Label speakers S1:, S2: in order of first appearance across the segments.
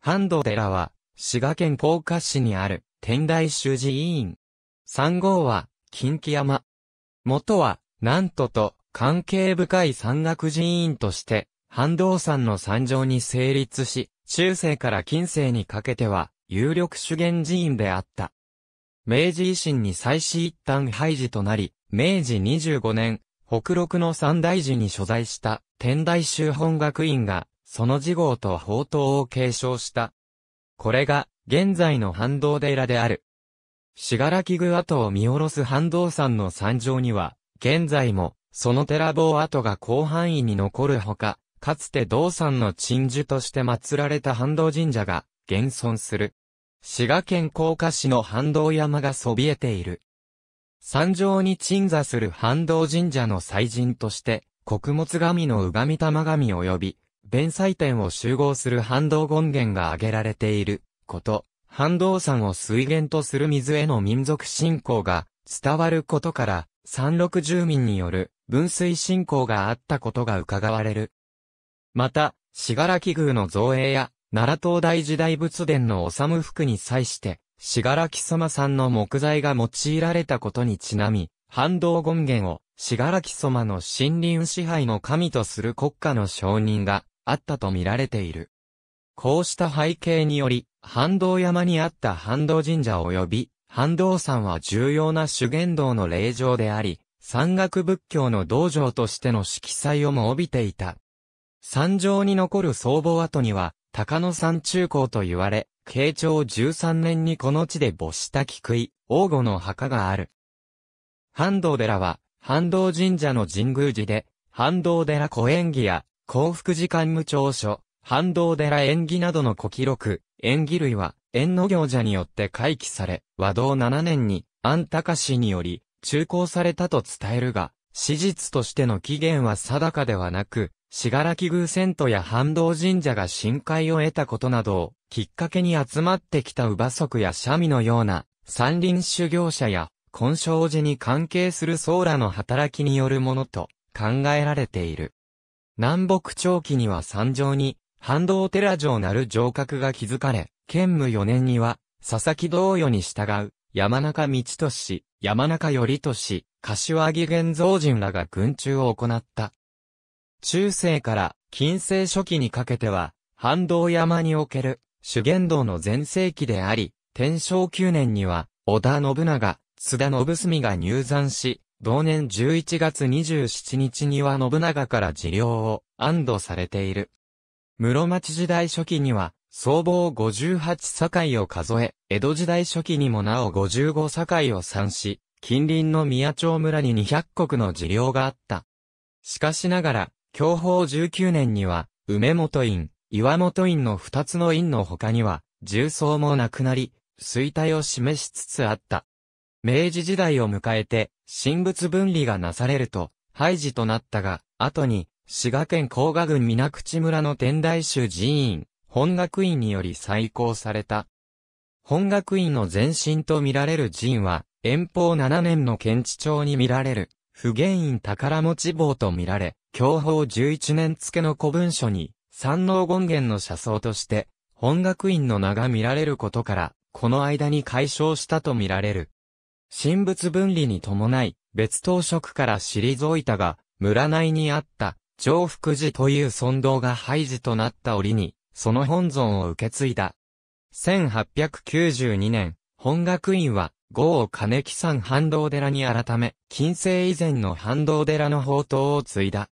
S1: 半堂寺は、滋賀県甲賀市にある、天台修寺院。三号は、近畿山。元は、南都と関係深い山岳寺院として、半道山の山上に成立し、中世から近世にかけては、有力主元寺院であった。明治維新に際し一旦廃寺となり、明治25年、北陸の三大寺に所在した天台宗本学院がその事号と宝刀を継承した。これが、現在の半導寺である。死柄木具跡を見下ろす半導山の山上には、現在も、その寺坊跡が広範囲に残るほか、かつて道山の鎮守として祀られた半導神社が、現存する。滋賀県甲賀市の半導山がそびえている。山上に鎮座する半導神社の祭神として、穀物神の宇神玉神及び、弁祭点を集合する半導権限が挙げられていること、半導産を水源とする水への民族信仰が伝わることから、山六住民による分水信仰があったことが伺われる。また、がらき宮の造営や、奈良東大時代仏殿の修服に際して、死柄木様さんの木材が用いられたことにちなみ、半導権限を、死柄木様の森林支配の神とする国家の承認が、あったと見られている。こうした背景により、半道山にあった半道神社及び、半道山は重要な修験道の霊場であり、山岳仏教の道場としての色彩をも帯びていた。山上に残る僧帽跡には、高野山中高と言われ、慶長13年にこの地で没した菊井、王吾の墓がある。半道寺は、半道神社の神宮寺で、半道寺小縁儀や、幸福時間無長所、反動寺縁起などの古記録、縁起類は、縁の行者によって回帰され、和道7年に、安高氏により、中興されたと伝えるが、史実としての起源は定かではなく、死柄木偶戦とや反動神社が深海を得たことなどを、きっかけに集まってきた乳母族や社味のような、山林修行者や、根性寺に関係する僧羅の働きによるものと、考えられている。南北朝期には山上に、半道寺城なる城郭が築かれ、建武4年には、佐々木道与に従う、山中道俊、山中頼俊、柏木玄造人らが軍中を行った。中世から近世初期にかけては、半道山における主験道の全盛期であり、天正9年には、織田信長、津田信澄が入山し、同年11月27日には信長から寺領を安堵されている。室町時代初期には、総合58境を数え、江戸時代初期にもなお55境を算し、近隣の宮町村に200国の寺領があった。しかしながら、享保19年には、梅本院、岩本院の2つの院の他には、重層もなくなり、衰退を示しつつあった。明治時代を迎えて、神仏分離がなされると、廃寺となったが、後に、滋賀県甲賀郡皆口村の天台宗寺院、本学院により再興された。本学院の前身と見られる寺院は、遠方7年の検地町に見られる、不原院宝持ち坊と見られ、享保11年付の古文書に、山王権現の車窓として、本学院の名が見られることから、この間に解消したと見られる。神仏分離に伴い、別当職から退いたが、村内にあった、長福寺という尊道が廃寺となった折に、その本尊を受け継いだ。1892年、本学院は、豪を金木山半道寺に改め、近世以前の半道寺の宝刀を継いだ。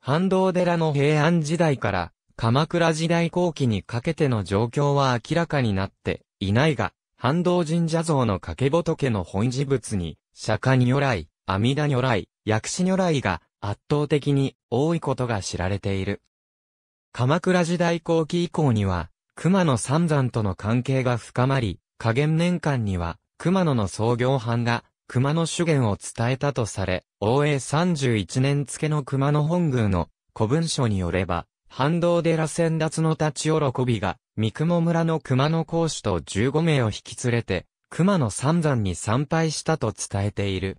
S1: 半道寺の平安時代から、鎌倉時代後期にかけての状況は明らかになっていないが、半道神社像の掛け仏の本事物に、釈迦如来、阿弥陀如来、薬師如来が圧倒的に多いことが知られている。鎌倉時代後期以降には、熊野三山との関係が深まり、下元年間には、熊野の創業藩が、熊野主元を伝えたとされ、応永31年付の熊野本宮の古文書によれば、反動寺先達の立ち喜びが、三雲村の熊野公主と15名を引き連れて、熊野三山に参拝したと伝えている。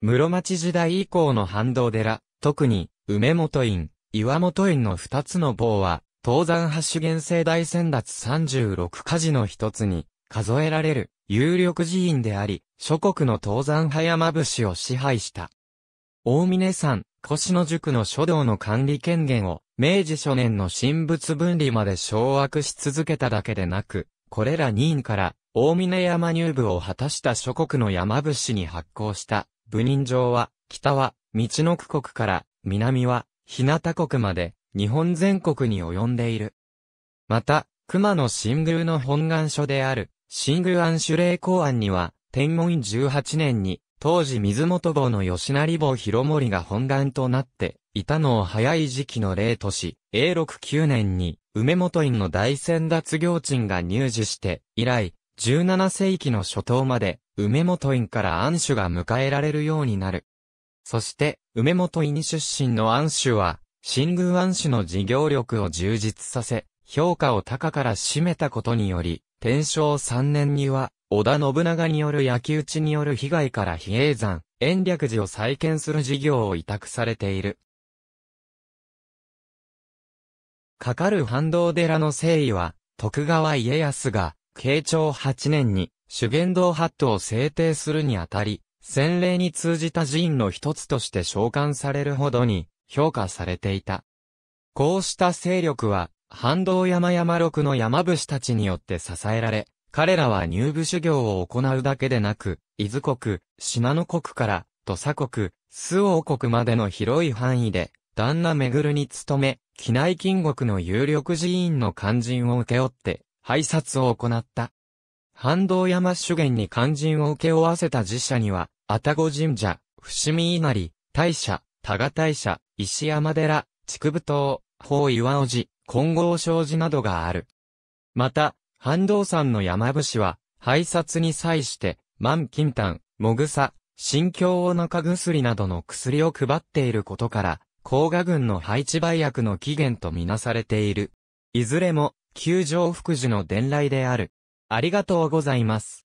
S1: 室町時代以降の反動寺、特に、梅本院、岩本院の二つの棒は、東山発源生大先達36家事の一つに、数えられる、有力寺院であり、諸国の東山派山節を支配した。大峰山、越野塾の書道の管理権限を、明治初年の神仏分離まで掌握し続けただけでなく、これら任から、大峰山入部を果たした諸国の山伏に発行した、部人状は、北は、道の区国から、南は、日向国まで、日本全国に及んでいる。また、熊野新宮の本願書である、新宮安守令公案には、天文18年に、当時水元坊の吉成坊広森が本願となって、いたのを早い時期の例とし、永禄9年に、梅本院の大仙脱行鎮が入寺して、以来、17世紀の初頭まで、梅本院から安守が迎えられるようになる。そして、梅本院出身の安守は、新宮安守の事業力を充実させ、評価を高から占めたことにより、天正3年には、織田信長による焼き討ちによる被害から比叡山、延暦寺を再建する事業を委託されている。かかる反動寺の誠意は、徳川家康が、慶長8年に、修験道法度を制定するにあたり、洗礼に通じた寺院の一つとして召喚されるほどに、評価されていた。こうした勢力は、反動山山六の山伏たちによって支えられ、彼らは入部修行を行うだけでなく、伊豆国、島の国から、土佐国、周王国までの広い範囲で、旦那めぐるに勤め、機内金国の有力寺院の肝心を請け負って、拝察を行った。半道山修験に肝心を請け負わせた寺社には、愛宕神社、伏見稲荷、大社、多賀大社、石山寺、竹部島、法岩尾寺、金剛障寺などがある。また、半導山の山伏は、拝察に際して、万金丹、もぐさ、心境お腹薬などの薬を配っていることから、甲賀軍の配置売薬の起源とみなされている。いずれも、九条福寺の伝来である。ありがとうございます。